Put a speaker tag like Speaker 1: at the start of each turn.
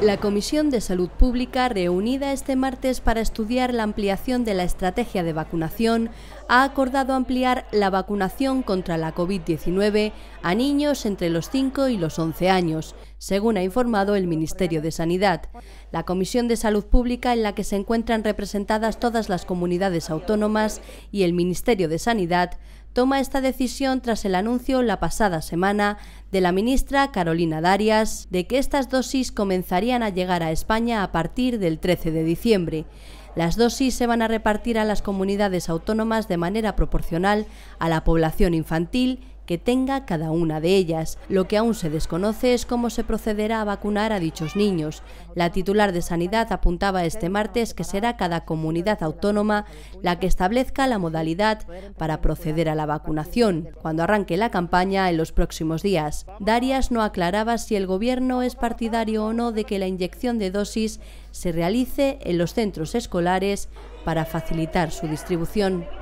Speaker 1: La Comisión de Salud Pública, reunida este martes para estudiar la ampliación de la estrategia de vacunación, ha acordado ampliar la vacunación contra la COVID-19 a niños entre los 5 y los 11 años, según ha informado el Ministerio de Sanidad. La Comisión de Salud Pública, en la que se encuentran representadas todas las comunidades autónomas y el Ministerio de Sanidad, toma esta decisión tras el anuncio la pasada semana de la ministra Carolina Darias de que estas dosis comenzarían a llegar a España a partir del 13 de diciembre. Las dosis se van a repartir a las comunidades autónomas de manera proporcional a la población infantil que tenga cada una de ellas. Lo que aún se desconoce es cómo se procederá a vacunar a dichos niños. La titular de Sanidad apuntaba este martes que será cada comunidad autónoma la que establezca la modalidad para proceder a la vacunación cuando arranque la campaña en los próximos días. Darias no aclaraba si el gobierno es partidario o no de que la inyección de dosis se realice en los centros escolares para facilitar su distribución.